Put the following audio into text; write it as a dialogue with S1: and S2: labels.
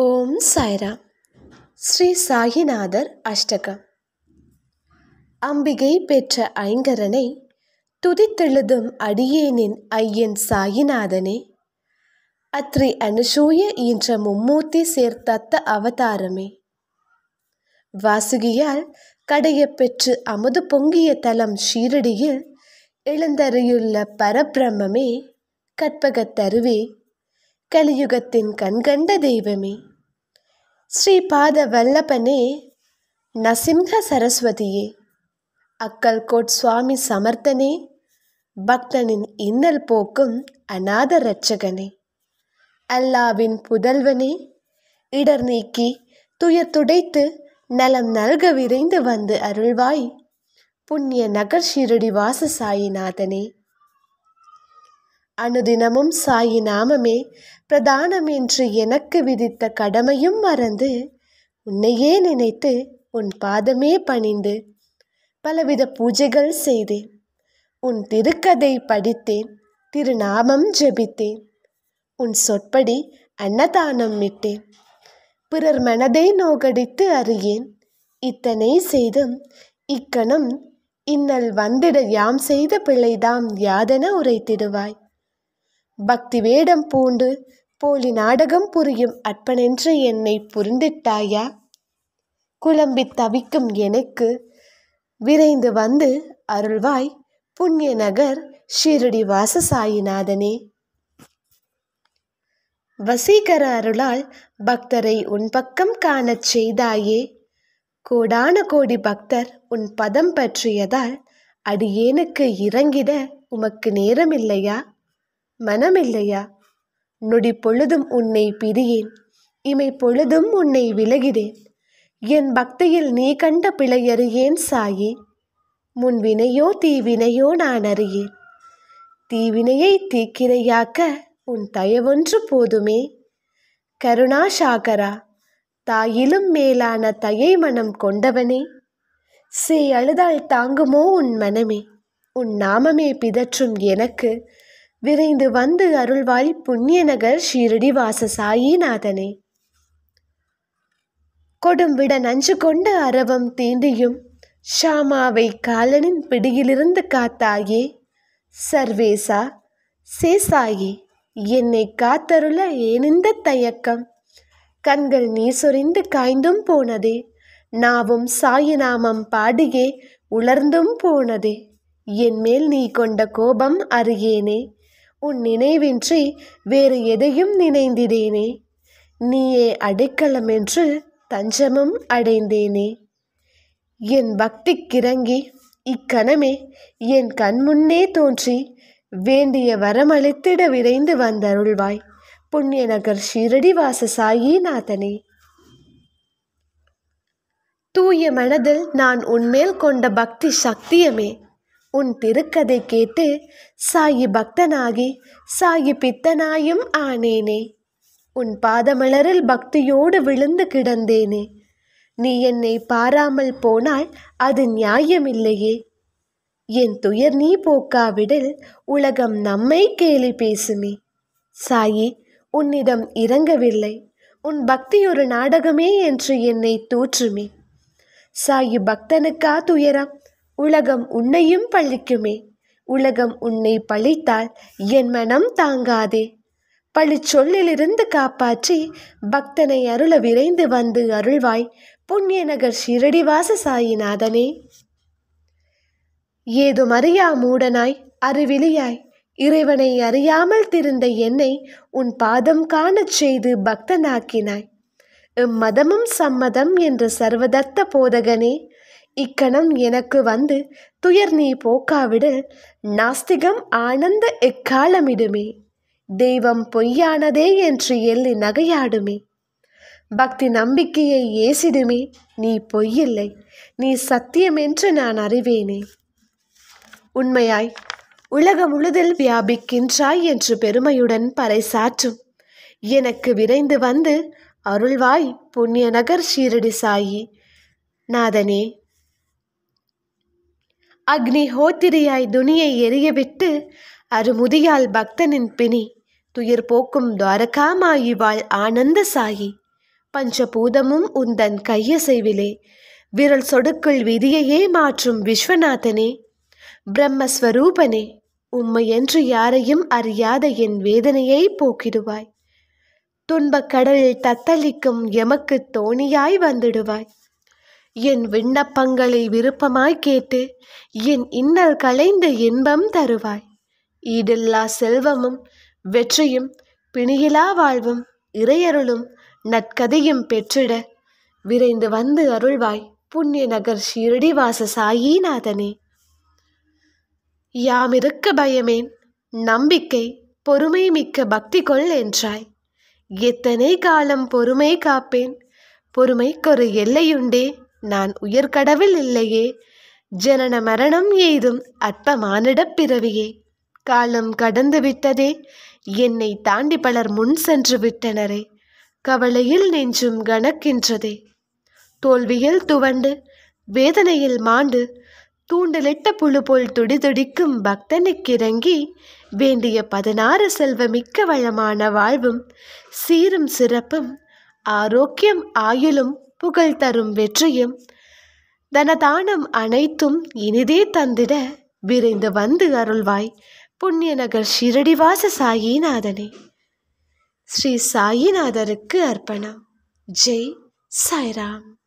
S1: ஓம் சாய்ரா ஸ்ரீ சாயிநாதர் அஷ்டகம் அம்பிகை பெற்ற ஐங்கரனை துதித்தெழுதும் அடியேனின் ஐயன் சாயிநாதனே அத்ரி அனுஷூய என்ற மும்மூர்த்தி சேர்த்தத்த அவதாரமே வாசுகியால் கடைய பெற்று அமுது பொங்கிய தலம் ஷீரடியில் எழுந்தறியுள்ள பரபிரம்மே கற்பகத்தருவே கலியுகத்தின் கண்கண்ட தெய்வமே ஸ்ரீபாத வல்லபனே நசிம்ஹ சரஸ்வதியே அக்கல்கோட் சுவாமி சமர்த்தனே பக்தனின் இன்னல் போக்கும் அநாத ரட்சகனே அல்லாவின் புதல்வனே இடர் நீக்கி துயர் துடைத்து நலம் நல்க விரைந்து வந்து அருள்வாய் புண்ணிய நகர் ஷீரடி வாசசாயிநாதனே அனுதினமும் சாயி நாமமே பிரதானம் என்று எனக்கு விதித்த கடமையும் மறந்து உன்னையே நினைத்து உன் பாதமே பணிந்து பலவித பூஜைகள் செய்தேன் உன் திருக்கதை படித்தேன் திருநாமம் ஜெபித்தேன் உன் சொற்படி அன்னதானம் விட்டேன் பிறர் மனதை நோகடித்து அறியேன் இத்தனை செய்தும் இக்கணம் இன்னல் வந்திட யாம் செய்த பிழைதாம் யாதென உரைத்திடுவாய் பக்தி வேடம் பூண்டு போலி நாடகம் புரியும் அற்பனென்று என்னை புரிந்திட்டாயா குழம்பி தவிக்கும் எனக்கு விரைந்து வந்து அருள்வாய் புண்ணிய நகர் ஷீரடி வாசசாயிநாதனே வசீகர அருளால் பக்தரை உன் பக்கம் காணச் செய்தாயே கோடான கோடி பக்தர் உன் பதம் பற்றியதால் அடியேனுக்கு இறங்கிட உமக்கு நேரமில்லையா மனமில்லையா நொடி பொழுதும் உன்னை பிரியேன் இமை பொழுதும் உன்னை விலகிறேன் என் பக்தியில் நீ கண்ட பிழையறியேன் சாயி முன்வினையோ தீவினையோ நான் அறியேன் தீவினையை தீக்கிரையாக்க உன் தயவொன்று போதுமே கருணா சாகரா தாயிலும் மேலான தயை மனம் கொண்டவனே சே அழுதால் தாங்குமோ உன் மனமே உன் நாமமே பிதற்றும் எனக்கு விரைந்து வந்து அருள்வாய் புண்ணியநகர் ஷீரடி வாச சாயிநாதனே கொடும்விட நஞ்சு கொண்ட அரவம் தீண்டியும் ஷாமாவை காலனின் பிடியிலிருந்து காத்தாயே சர்வேசா சேசாயே என்னை காத்தருள ஏனிந்த தயக்கம் கண்கள் நீ சொரிந்து காய்ந்தும் போனதே நாவும் சாயிநாமம் பாடியே உலர்ந்தும் போனதே என்மேல் நீ கொண்ட கோபம் அறியேனே உன் நினைவின்றி வேறு எதையும் நினைந்திடேனே நீயே அடைக்கலம் என்று தஞ்சமும் அடைந்தேனே என் கிறங்கி இக்கணமே என் கண்முன்னே தோன்றி வேண்டிய வரம் அளித்திட விரைந்து வந்தருள்வாய் புண்ணிய நகர் ஷீரடி வாசசாயி நாதனே தூய மனதில் நான் உன்மேல் கொண்ட பக்தி சக்தியமே உன் திருக்கதை கேட்டு சாயி பக்தனாகி சாயி பித்தனாயும் ஆனேனே உன் பாதமலரில் பக்தியோடு விழுந்து கிடந்தேனே நீ என்னை பாராமல் போனால் அது நியாயமில்லையே என் துயர் நீ போக்காவிடில் உலகம் நம்மை கேலி பேசுமே சாயி உன்னிடம் இறங்கவில்லை உன் பக்தி ஒரு நாடகமே என்று என்னை தூற்றுமே சாயி பக்தனுக்கா துயரம் உலகம் உன்னையும் பழிக்குமே உலகம் உன்னை பழித்தால் என் மனம் தாங்காதே சொல்லிலிருந்து காப்பாற்றி பக்தனை அருள விரைந்து வந்து அருள்வாய் புண்ணிய நகர் ஷிரடிவாச சாயிநாதனே ஏதும் அறியா மூடனாய் அறிவிலியாய் இறைவனை அறியாமல் திருந்த என்னை உன் பாதம் காணச் செய்து பக்தனாக்கினாய் இம்மதமும் சம்மதம் என்ற சர்வதத்த போதகனே இக்கணம் எனக்கு வந்து துயர் நீ போக்காவிடு நாஸ்திகம் ஆனந்த எக்காலமிடுமே தெய்வம் பொய்யானதே என்று எள்ளி நகையாடுமே பக்தி நம்பிக்கையை ஏசிடுமே நீ பொய்யில்லை நீ சத்தியம் என்று நான் அறிவேனே உண்மையாய் உலகம் முழுதில் வியாபிக்கின்றாய் என்று பெருமையுடன் பறைசாற்றும் எனக்கு விரைந்து வந்து அருள்வாய் புண்ணிய நகர் ஷீரடி சாயி நாதனே அக்னிஹோத்திரியாய் துணியை எரியவிட்டு அருமுதியால் பக்தனின் பிணி துயிர் போக்கும் துவாரகாமாயிவாள் ஆனந்த சாயி பஞ்சபூதமும் உந்தன் கையசைவிலே விரல் சொடுக்குள் விதியையே மாற்றும் விஸ்வநாதனே பிரம்மஸ்வரூபனே உம்மை என்று யாரையும் அறியாத என் வேதனையை போக்கிடுவாய் கடலில் தத்தளிக்கும் எமக்கு தோணியாய் வந்துடுவாய் என் விண்ணப்பங்களை விருப்பமாய் கேட்டு என் இன்னல் களைந்த இன்பம் தருவாய் ஈடில்லா செல்வமும் வெற்றியும் பிணியிலா வாழ்வும் இறையருளும் நற்கதையும் பெற்றிட விரைந்து வந்து அருள்வாய் புண்ணிய நகர் ஷீரடிவாச சாயிநாதனே யாமிருக்க பயமேன் நம்பிக்கை பொறுமை மிக்க பக்தி கொள் என்றாய் எத்தனை காலம் பொறுமை காப்பேன் பொறுமைக்கொரு எல்லையுண்டே நான் உயர்கடவில் இல்லையே ஜனன மரணம் ஏதும் அற்பமானிடப் பிறவியே காலம் கடந்து விட்டதே என்னை தாண்டி பலர் முன் சென்று விட்டனரே கவலையில் நெஞ்சும் கணக்கின்றதே தோல்வியில் துவண்டு வேதனையில் மாண்டு தூண்டலிட்ட புழு போல் துடிதுடிக்கும் பக்தனுக்கிறங்கி வேண்டிய பதினாறு மிக்க வளமான வாழ்வும் சீரும் சிறப்பும் ஆரோக்கியம் ஆயுளும் புகழ் தரும் வெற்றியும் தனதானம் அனைத்தும் இனிதே தந்திட விரைந்து வந்து அருள்வாய் புண்ணியநகர் ஷிரடிவாச சாயிநாதனே ஸ்ரீ சாயிநாதருக்கு அர்ப்பணம் ஜெய் சாய்ராம்